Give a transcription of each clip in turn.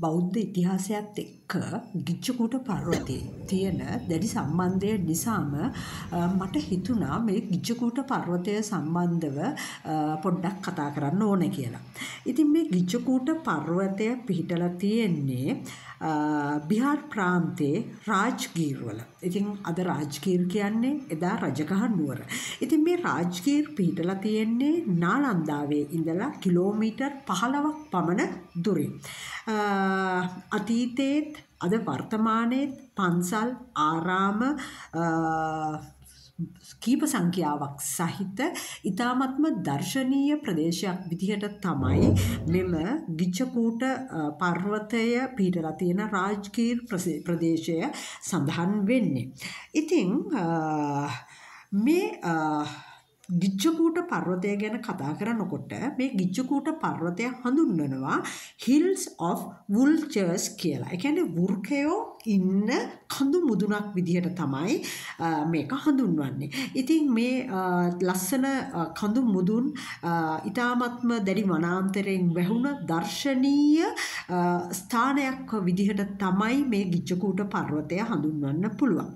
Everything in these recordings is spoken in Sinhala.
බෞද්ධ ඉතිහාසයත් එක්ක ගිච්චකූට පර්වතයේ තියෙන දැඩි සම්බන්ධය නිසාම මට හිතුණා මේ ගිච්චකූට පර්වතය සම්බන්ධව පොඩ්ඩක් කතා කරන්න ඕන කියලා. ඉතින් මේ ගිච්චකූට පර්වතය පිහිටලා තියෙන්නේ බිහාර් ප්‍රාන්තයේ රාජ්ගීර්වල. ඉතින් අද රාජ්ගීර් කියන්නේ එදා රජගහ නුවර. ඉතින් මේ රාජ්ගීර් පිහිටලා තියෙන්නේ නාලන්දාවේ ඉඳලා කිලෝමීටර් 15ක් පමණ දුරින්. අතීතයේත් අද වර්තමානයේත් පන්සල් ආරාම කීප සංඛ්‍යාවක් සහිත ඉතාමත්ම දර්ශනීය ප්‍රදේශයක් විදිහට තමයි මෙම ගිච්චකූට පර්වතය පිහිටලා තියෙන රාජ්කීර් ප්‍රදේශය සඳහන් වෙන්නේ. ඉතින් මේ ගිජ්ජකූට පර්වතය ගැන කතා කරනකොට මේ ගිජ්ජකූට පර්වතය හඳුන්වනවා හිල්ස් of වුල්චර්ස් කියලා. එකැන වෘර්කයෝ ඉන්න කඳු මුදුනක් විදිහට තමයි මේක හඳුන්වන්නේ. ඉතින් මේ ලස්සන කඳු මුදුන් ඉතාමත්ම දැඩි වනාන්තරයෙන් වැැහුණ දර්ශනීය ස්ථානයක් විදිහට තමයි මේ ගිච්චකූට පර්වතය හඳුන්වන්න පුළුවන්.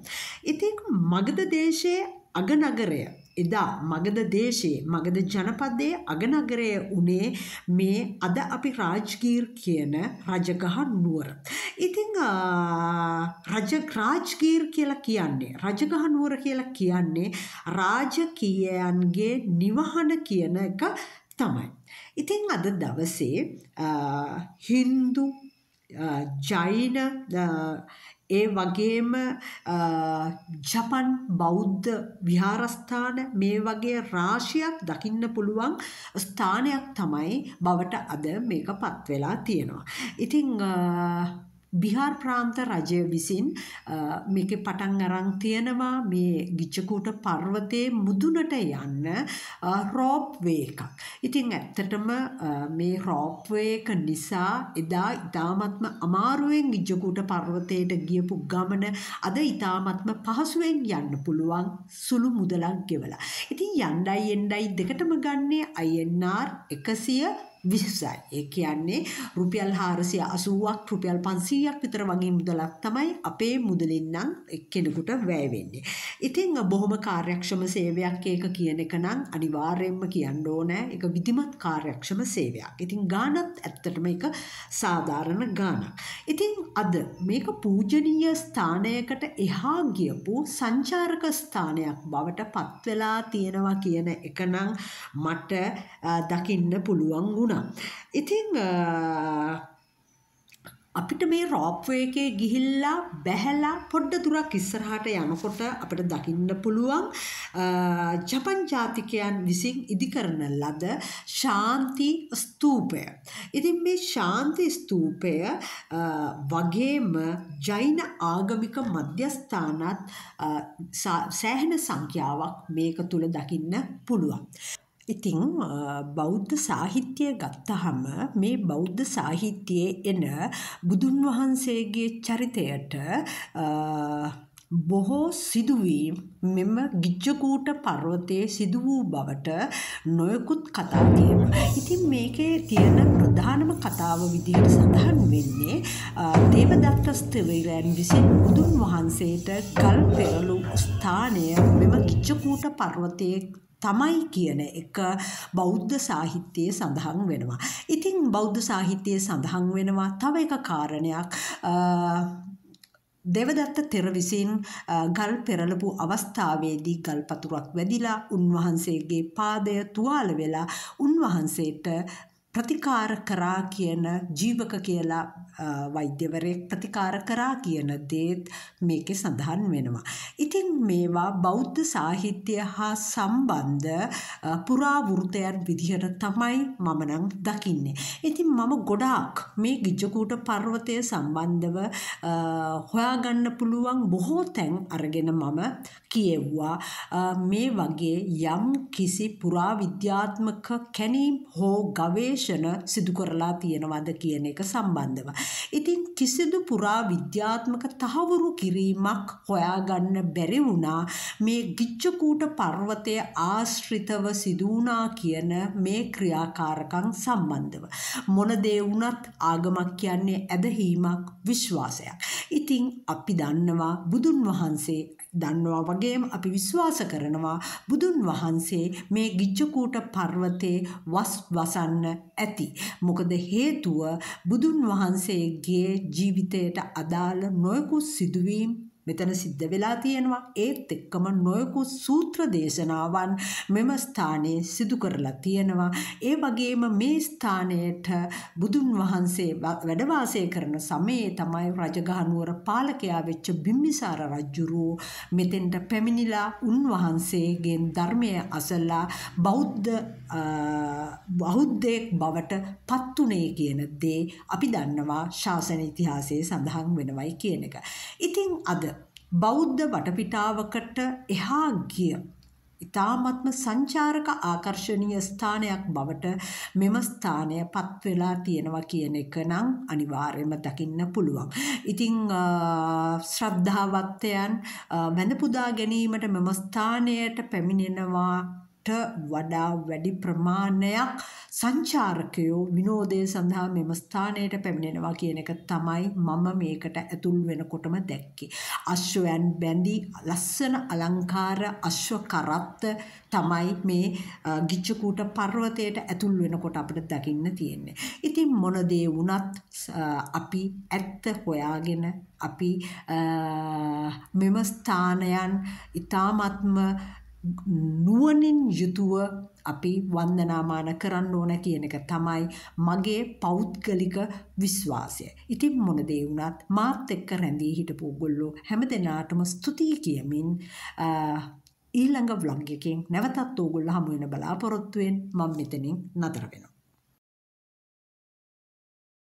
ඉතින් මගද දේශයේ අගනගරය එදා මගද දේශයේ මගද ජනපදයේ අගනගරය වනේ මේ අද අපි රාජ්ගීර් කියන රජගහ නුවර. ඉතිං රජ රාජ්ගීර් කියලා කියන්නේ. රජගහ නුවර කියලා කියන්නේ රාජකීයයන්ගේ නිවහන කියන එක තමයි. ඉතිං අද දවසේ හින්දු ජෛන ඒ වගේම ජපන් බෞද්ධ විහාරස්ථාන මේ වගේ රාශියක් දකින්න පුළුවන් ස්ථානයක් තමයි බවට අද මේක පත් වෙලා තියෙනවා. ඉතින් බිහාර් ප්‍රාන්ත රජය විසින් මේක පටන් අරන් තියෙනවා මේ ගිජ්ජකූට පර්වතයේ මුදුනට යන්න රෝප්වේ එකක්. ඉතින් ඇත්තටම මේ රෝප්වේ එක නිසා එදා ඉතාමත්ම අමාරුවෙන් ගිජ්ජකූට පර්වතයට ගියපු ගමන අද ඉතාමත්ම පහසුවෙන් යන්න පුළුවන් සුළු මුදලක් ගෙවලා. ඉතින් යණ්ඩයි එණ්ඩයි දෙකටම ගන්නේ INR එකසිය විසයි. ඒ කියන්නේ රුපියල් 480ක් රුපියල් 500ක් විතර වගේ මුදලක් තමයි අපේ මුදලින් නම් එක්කෙනෙකුට වැය වෙන්නේ. ඉතින් බොහොම කාර්යක්ෂම සේවයක් ඒක කියන එක නම් අනිවාර්යයෙන්ම කියන්න ඕනේ. ඒක විධිමත් කාර්යක්ෂම සේවයක්. ඉතින් ගානත් ඇත්තටම ඒක සාධාරණ ගානක්. ඉතින් අද මේක පූජනීය ස්ථානයකට එහා ගියපු සංචාරක ස්ථානයක් බවට පත් වෙලා තියෙනවා කියන එක නම් මට දකින්න පුළුවන් වුණා. ඉතිං අපිට මේ රෝප්වේ එකේ ගිහිල්ලා බැහැලා පොඩ්ඩ දුරක් ඉස්සරහට යනකොට අපිට දකින්න පුළුවන් ජපන් ජාතිකයන් විසින් ඉදිකරන ලද ශාන්ති ස්තූපය. ඉතින් මේ ශාන්ති ස්තූපය වගේම ජෛන ආගමික මධ්‍යස්ථානත් සෑහෙන සංඛ්‍යාවක් මේක තුළ දකින්න පුළුවන්. ඉතිං බෞද්ධ සාහිත්‍යය ගත්තහම මේ බෞද්ධ සාහිත්‍යයේ එන බුදුන් වහන්සේගේ චරිතයට බොහෝ සිදුවීම් මෙම ගිජ්ජකූට පර්වතයේ සිදු වූ බවට නොයකුත් කතා තියෙන. ඉතින් මේකේ තියෙන ප්‍රධානම කතාව විදිහට සඳහන් වෙන්නේ දේවදත්ත ස්තිවරයන් විසින් බුදුන් වහන්සේට ගල් පෙරළු ස්ථානය මෙම ගිජ්ජකූට පර්වතයේ තමයි කියන එක බෞද්ධ සාහිත්‍යයේ සඳහන් වෙනවා. ඉතින් බෞද්ධ සාහිත්‍යයේ සඳහන් වෙනවා තව එක කාරණයක් දෙවදත්ත තෙර විසින් ගල් පෙරලපු අවස්ථාවේදී ගල් පතුරක් වැදිලා උන්වහන්සේගේ පාදය තුවාල වෙලා උන්වහන්සේට ප්‍රතිකාර කරා කියන ජීවක කියලා වෛද්‍යවරයෙක් ප්‍රතිකාර කරා කියන දේත් මේකෙ සඳහන් වෙනවා. ඉතින් මේවා බෞද්ධ සාහිත්‍ය හා සම්බන්ධ පුරාවෘතයන් විදිහට තමයි මමනං දකින්නේ. ඉතින් මම ගොඩාක් මේ ගිජ්ජකූට පර්වතය සම්බන්ධව හොයාගන්න පුළුවන් බොහෝ තැන් අරගෙන මම කියෙව්වා මේ වගේ යම් කිසි පුරාවිද්‍යාත්මක කැනීම් හෝ ගවේශ විශ්ලේෂණ සිදු කරලා තියෙනවද කියන එක සම්බන්ධව. ඉතින් කිසිදු පුරා විද්‍යාත්මක තහවුරු කිරීමක් හොයාගන්න බැරි වුණා මේ ගිච්චකූට පර්වතය ආශ්‍රිතව සිදුවනා කියන මේ ක්‍රියාකාරකං සම්බන්ධව. මොනදේ වුණත් ආගමක් කියන්නේ ඇදහීමක් විශ්වාසයක්. ඉතින් අපි දන්නවා බුදුන් වහන්සේ දන්නවා වගේම අපි විශ්වාස කරනවා බුදුන් වහන්සේ මේ ගිජ්ජකූට පර්වතේ වස් වසන්න ඇති. මොකද හේතුව බුදුන් වහන්සේගේ ජීවිතයට අදාළ නොයෙකුත් සිදුවීම් මෙතන සිද්ධ වෙලා තියෙනවා ඒත් එක්කම නොයෙකුත් සූත්‍ර දේශනාවන් මෙම ස්ථානයේ සිදු කරලා තියෙනවා ඒ වගේම මේ ස්ථානයට බුදුන් වහන්සේ වැඩ කරන සමයේ තමයි රජගහනුවර පාලකයා වෙච්ච බිම්බිසාර රජුරෝ මෙතෙන්ට පැමිණිලා උන්වහන්සේගෙන් ධර්මය අසලා බෞද්ධ බෞද්ධයෙක් බවට පත්තුනේ කියන දේ අපි දන්නවා ශාසන ඉතිහාසයේ සඳහන් වෙනවයි කියන එක. ඉතින් අද බෞද්ධ වටපිටාවකට එහා ගිය ඉතාමත්ම සංචාරක ආකර්ශණීය ස්ථානයක් බවට මෙම ස්ථානය පත් වෙලා තියෙනවා කියන එක නම් අනිවාර්යයෙන්ම දකින්න පුළුවන්. ඉතින් ශ්‍රද්ධාවත්යන් වැඳ පුදා ගැනීමට මෙම ස්ථානයට පැමිණෙනවා වඩා වැඩි ප්‍රමාණයක් සංචාරකයෝ විනෝදය සඳහා මෙම ස්ථානයට පැමිණෙනවා කියන එක තමයි මම මේකට ඇතුල් වෙනකොටම දැක්කේ. අශ්වයන් බැඳී ලස්සන අලංකාර අශ්ව කරත්ත තමයි මේ ගිච්චකූට පර්වතයට ඇතුල් වෙනකොට අපිට දකින්න තියෙන්නේ. ඉතින් මොන දේ වුණත් අපි ඇත්ත හොයාගෙන අපි මෙම ස්ථානයන් ඉතාමත්ම නුවනින් යුතුව අපි වන්දනාමාන කරන්න ඕන කියන එක තමයි මගේ පෞද්ගලික විශ්වාසය. ඉතින් මොනදේ වුණත් මාත් එක්ක රැඳී හිටපු ගොල්ලෝ හැම දෙනාටම ස්තුතියි කියමින් ඊළඟ ව්ලොග් එකෙන් නැවතත් ඕගොල්ලෝ හමු වෙන බලාපොරොත්තුවෙන් මම මෙතනින් නතර වෙනවා.